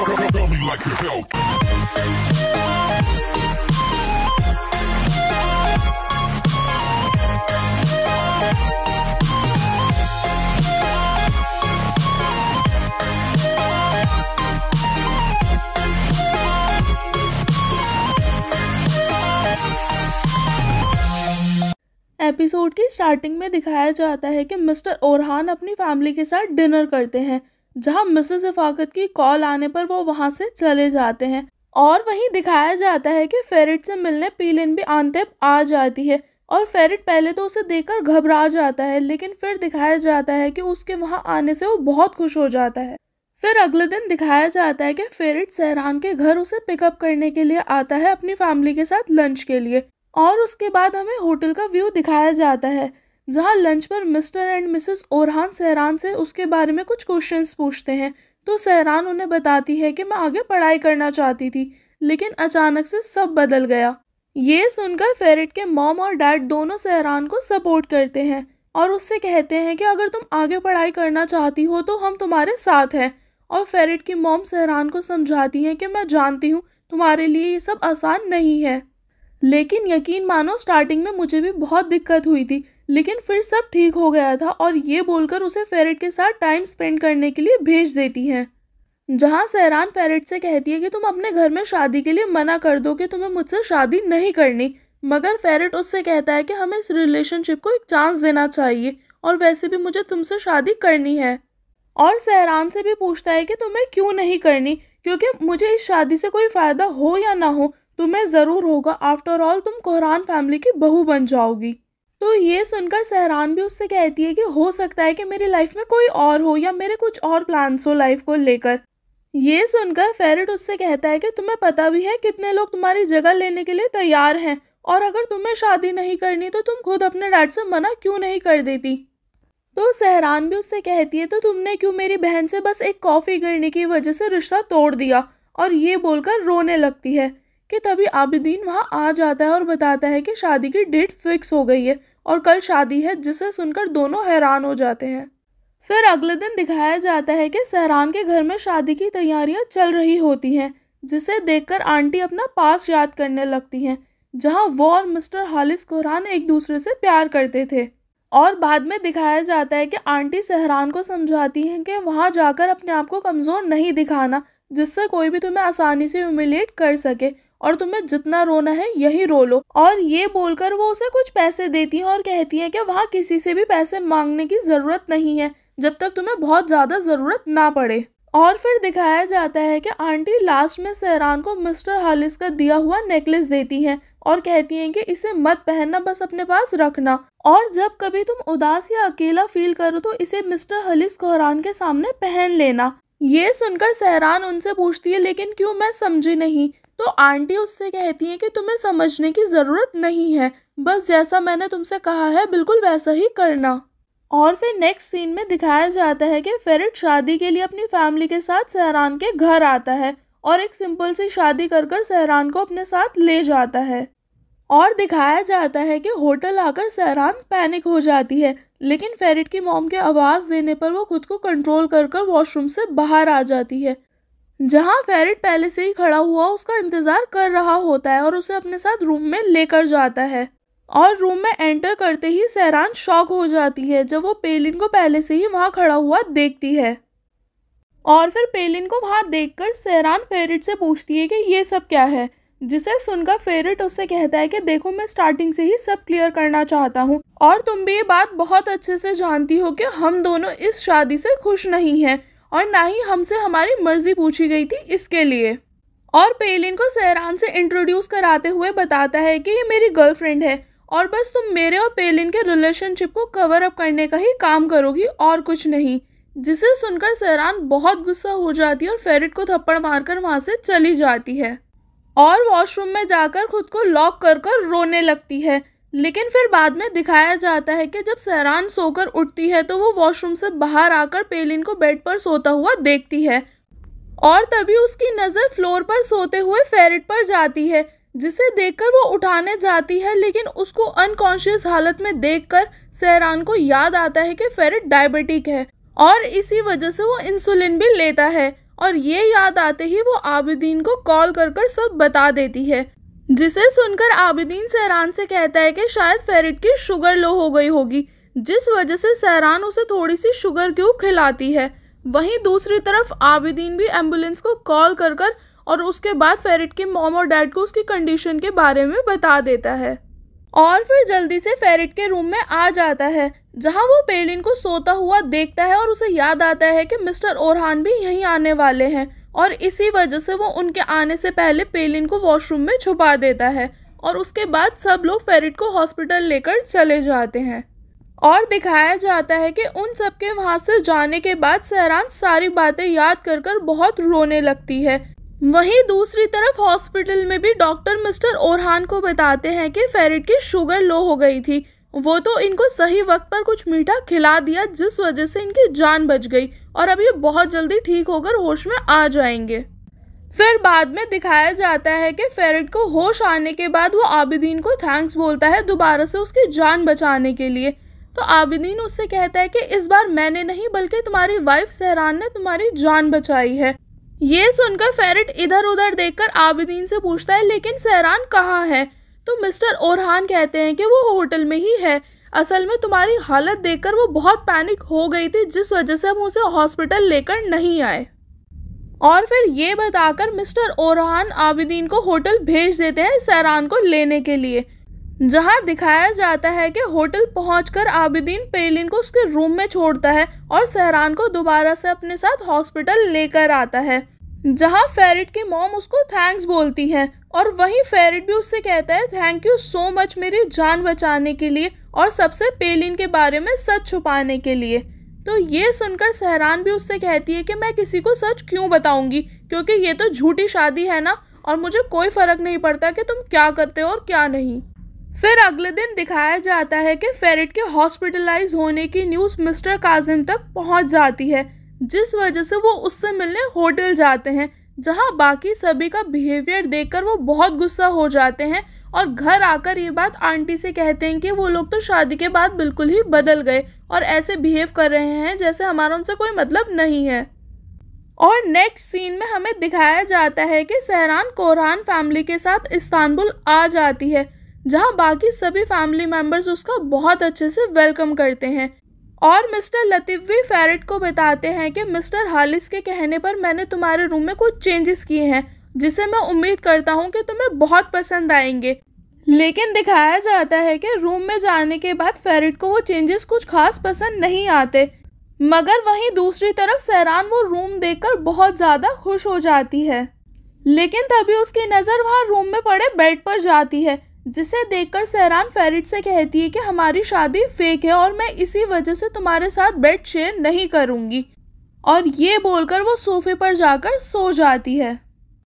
episode की starting में दिखाया जाता है कि मिस्टर ओरहान अपनी फैमिली के साथ डिनर करते हैं जहां मिसेज इफाकत की कॉल आने पर वो वहां से चले जाते हैं और वहीं दिखाया जाता है कि फेरिट से मिलने पीलिन भी आंते आ जाती है और फेरिट पहले तो उसे देखकर घबरा जाता है लेकिन फिर दिखाया जाता है कि उसके वहाँ आने से वो बहुत खुश हो जाता है फिर अगले दिन दिखाया जाता है कि फेरिट सहरान के घर उसे पिकअप करने के लिए आता है अपनी फैमिली के साथ लंच के लिए और उसके बाद हमें होटल का व्यू दिखाया जाता है जहाँ लंच पर मिस्टर एंड मिसेस ओरहान सहरान से उसके बारे में कुछ क्वेश्चन पूछते हैं तो सहरान उन्हें बताती है कि मैं आगे पढ़ाई करना चाहती थी लेकिन अचानक से सब बदल गया ये सुनकर फेरेट के मॉम और डैड दोनों सहरान को सपोर्ट करते हैं और उससे कहते हैं कि अगर तुम आगे पढ़ाई करना चाहती हो तो हम तुम्हारे साथ हैं और फेरेट की मॉम सहरान को समझाती हैं कि मैं जानती हूँ तुम्हारे लिए ये सब आसान नहीं है लेकिन यकीन मानो स्टार्टिंग में मुझे भी बहुत दिक्कत हुई थी लेकिन फिर सब ठीक हो गया था और ये बोलकर उसे फेरेट के साथ टाइम स्पेंड करने के लिए भेज देती हैं जहाँ सहरान फेरेट से कहती है कि तुम अपने घर में शादी के लिए मना कर दो कि तुम्हें मुझसे शादी नहीं करनी मगर फेरेट उससे कहता है कि हमें इस रिलेशनशिप को एक चांस देना चाहिए और वैसे भी मुझे तुमसे शादी करनी है और सहरान से भी पूछता है कि तुम्हें क्यों नहीं करनी क्योंकि मुझे इस शादी से कोई फ़ायदा हो या ना हो तुम्हें ज़रूर होगा आफ्टर ऑल तुम कोहरान फैमिली की बहू बन जाओगी तो ये सुनकर सहरान भी उससे कहती है कि हो सकता है कि मेरी लाइफ में कोई और हो या मेरे कुछ और प्लान्स हो लाइफ को लेकर ये सुनकर फेरेट उससे कहता है कि तुम्हें पता भी है कितने लोग तुम्हारी जगह लेने के लिए तैयार हैं और अगर तुम्हें शादी नहीं करनी तो तुम खुद अपने डैड से मना क्यों नहीं कर देती तो सहरान भी उससे कहती है तो तुमने क्यों मेरी बहन से बस एक कॉफ़ी गिरने की वजह से रिश्ता तोड़ दिया और ये बोलकर रोने लगती है कि तभी आबिदीन वहाँ आ जाता है और बताता है कि शादी की डेट फिक्स हो गई है और कल शादी है जिसे सुनकर दोनों हैरान हो जाते हैं फिर अगले दिन दिखाया जाता है कि सहरान के घर में शादी की तैयारियां चल रही होती हैं जिसे देखकर आंटी अपना पास याद करने लगती हैं जहां वो और मिस्टर हालिस कुरान एक दूसरे से प्यार करते थे और बाद में दिखाया जाता है कि आंटी सहरान को समझाती हैं कि वहां जाकर अपने आप को कमज़ोर नहीं दिखाना जिससे कोई भी तुम्हें आसानी से ह्यूमिलेट कर सके और तुम्हें जितना रोना है यही रो लो और ये बोलकर वो उसे कुछ पैसे देती है और कहती है कि वहाँ किसी से भी पैसे मांगने की ज़रूरत नहीं है जब तक तुम्हें बहुत ज़्यादा ज़रूरत ना पड़े और फिर दिखाया जाता है कि आंटी लास्ट में सहरान को मिस्टर हालिस का दिया हुआ नेकलेस देती हैं और कहती हैं कि इसे मत पहनना बस अपने पास रखना और जब कभी तुम उदास या अकेला फील करो तो इसे मिस्टर हलिस कोहरान के सामने पहन लेना ये सुनकर सहरान उनसे पूछती है लेकिन क्यों मैं समझी नहीं तो आंटी उससे कहती है कि तुम्हें समझने की ज़रूरत नहीं है बस जैसा मैंने तुमसे कहा है बिल्कुल वैसा ही करना और फिर नेक्स्ट सीन में दिखाया जाता है कि फेरिट शादी के लिए अपनी फैमिली के साथ सहरान के घर आता है और एक सिंपल सी शादी कर कर सहरान को अपने साथ ले जाता है और दिखाया जाता है कि होटल आकर सहरान पैनिक हो जाती है लेकिन फेरिट की मॉम के आवाज़ देने पर वो खुद को कंट्रोल कर कर वॉशरूम से बाहर आ जाती है जहाँ फेरिट पहले से ही खड़ा हुआ उसका इंतजार कर रहा होता है और उसे अपने साथ रूम में लेकर जाता है और रूम में एंटर करते ही सहरान शॉक हो जाती है जब वो पेलिन को पहले से ही वहाँ खड़ा हुआ देखती है और फिर पेलिन को देख देखकर सहरान फेरिट से पूछती है कि ये सब क्या है जिसे सुनकर फेरिट उससे कहता है कि देखो मैं स्टार्टिंग से ही सब क्लियर करना चाहता हूँ और तुम भी ये बात बहुत अच्छे से जानती हो कि हम दोनों इस शादी से खुश नहीं हैं और ना ही हमसे हमारी मर्जी पूछी गई थी इसके लिए और पेलिन को सहरान से इंट्रोड्यूस कराते हुए बताता है कि ये मेरी गर्लफ्रेंड है और बस तुम मेरे और पेलिन के रिलेशनशिप को कवर अप करने का ही काम करोगी और कुछ नहीं जिसे सुनकर सहरान बहुत गुस्सा हो जाती है और फेरिट को थप्पड़ मारकर वहाँ से चली जाती है और वॉशरूम में जाकर खुद को लॉक कर कर रोने लगती है लेकिन फिर बाद में दिखाया जाता है कि जब सहरान सोकर उठती है तो वो वॉशरूम से बाहर आकर पेलिन को बेड पर सोता हुआ देखती है और तभी उसकी नज़र फ्लोर पर सोते हुए फेरिट पर जाती है जिसे देखकर वो उठाने जाती है लेकिन उसको अनकॉन्शियस हालत में देखकर सहरान को याद आता है कि फेरिट डायबिटिक है और इसी वजह से वो इंसुलिन भी लेता है और ये याद आते ही वो आबिदीन को कॉल कर कर सब बता देती है जिसे सुनकर आबिदीन सहरान से कहता है कि शायद फेरिट की शुगर लो हो गई होगी जिस वजह से सहरान उसे थोड़ी सी शुगर क्यूब खिलाती है वहीं दूसरी तरफ आबिदीन भी एम्बुलेंस को कॉल कर कर और उसके बाद फेरिट के मोम और डैड को उसकी कंडीशन के बारे में बता देता है और फिर जल्दी से फेरिट के रूम में आ जाता है जहां वो पेलिन को सोता हुआ देखता है और उसे याद आता है कि मिस्टर ओरहान भी यहीं आने वाले हैं और इसी वजह से वो उनके आने से पहले पेलिन को वॉशरूम में छुपा देता है और उसके बाद सब लोग फेरिट को हॉस्पिटल लेकर चले जाते हैं और दिखाया जाता है कि उन सब के वहाँ से जाने के बाद सहरान सारी बातें याद कर कर बहुत रोने लगती है वहीं दूसरी तरफ हॉस्पिटल में भी डॉक्टर मिस्टर ओरहान को बताते हैं कि फेरिट की शुगर लो हो गई थी वो तो इनको सही वक्त पर कुछ मीठा खिला दिया जिस वजह से इनकी जान बच गई और अब ये बहुत जल्दी ठीक होकर होश में आ जाएंगे फिर बाद में दिखाया जाता है कि फेरेट को होश आने के बाद वो आबिदीन को थैंक्स बोलता है दोबारा से उसकी जान बचाने के लिए तो आबिदीन उससे कहता है कि इस बार मैंने नहीं बल्कि तुम्हारी वाइफ सहरान ने तुम्हारी जान बचाई है ये सुनकर फेरेट इधर उधर देखकर आबिदीन से पूछता है लेकिन सहरान कहाँ है तो मिस्टर ओरहान कहते हैं कि वो होटल में ही है असल में तुम्हारी हालत देखकर वो बहुत पैनिक हो गई थी जिस वजह से हम उसे हॉस्पिटल लेकर नहीं आए और फिर ये बताकर मिस्टर ओरहान आबिदीन को होटल भेज देते हैं सैरान को लेने के लिए जहाँ दिखाया जाता है कि होटल पहुंचकर आबिदीन पेलिन को उसके रूम में छोड़ता है और सहरान को दोबारा से अपने साथ हॉस्पिटल लेकर आता है जहाँ फेरिट की मॉम उसको थैंक्स बोलती है और वहीं फेरिट भी उससे कहता है थैंक यू सो मच मेरी जान बचाने के लिए और सबसे पेलिन के बारे में सच छुपाने के लिए तो ये सुनकर सहरान भी उससे कहती है कि मैं किसी को सच क्यों बताऊंगी क्योंकि ये तो झूठी शादी है ना और मुझे कोई फ़र्क नहीं पड़ता कि तुम क्या करते हो और क्या नहीं फिर अगले दिन दिखाया जाता है कि फेरिट के हॉस्पिटलाइज होने की न्यूज़ मिस्टर काजिम तक पहुंच जाती है जिस वजह से वो उससे मिलने होटल जाते हैं जहाँ बाकी सभी का बिहेवियर देखकर वो बहुत गुस्सा हो जाते हैं और घर आकर ये बात आंटी से कहते हैं कि वो लोग तो शादी के बाद बिल्कुल ही बदल गए और ऐसे बिहेव कर रहे हैं जैसे हमारा उनसे कोई मतलब नहीं है और नेक्स्ट सीन में हमें दिखाया जाता है कि सहरान कोरहान फैमिली के साथ इस्तानबुल आ जाती है जहाँ बाकी सभी फैमिली मेम्बर्स उसका बहुत अच्छे से वेलकम करते हैं और मिस्टर लतीफ़ी फेरेट को बताते हैं कि मिस्टर हालिस के कहने पर मैंने तुम्हारे रूम में कुछ चेंजेस किए हैं जिसे मैं उम्मीद करता हूँ कि तुम्हें बहुत पसंद आएंगे लेकिन दिखाया जाता है कि रूम में जाने के बाद फेरिट को वो चेंजेस कुछ खास पसंद नहीं आते मगर वहीं दूसरी तरफ सैरान वो रूम देखकर बहुत ज़्यादा खुश हो जाती है लेकिन तभी उसकी नज़र वहाँ रूम में पड़े बेड पर जाती है जिसे देखकर सहरान फेरिट से कहती है कि हमारी शादी फेक है और मैं इसी वजह से तुम्हारे साथ बेड शेयर नहीं करूँगी और ये बोलकर वो सोफे पर जाकर सो जाती है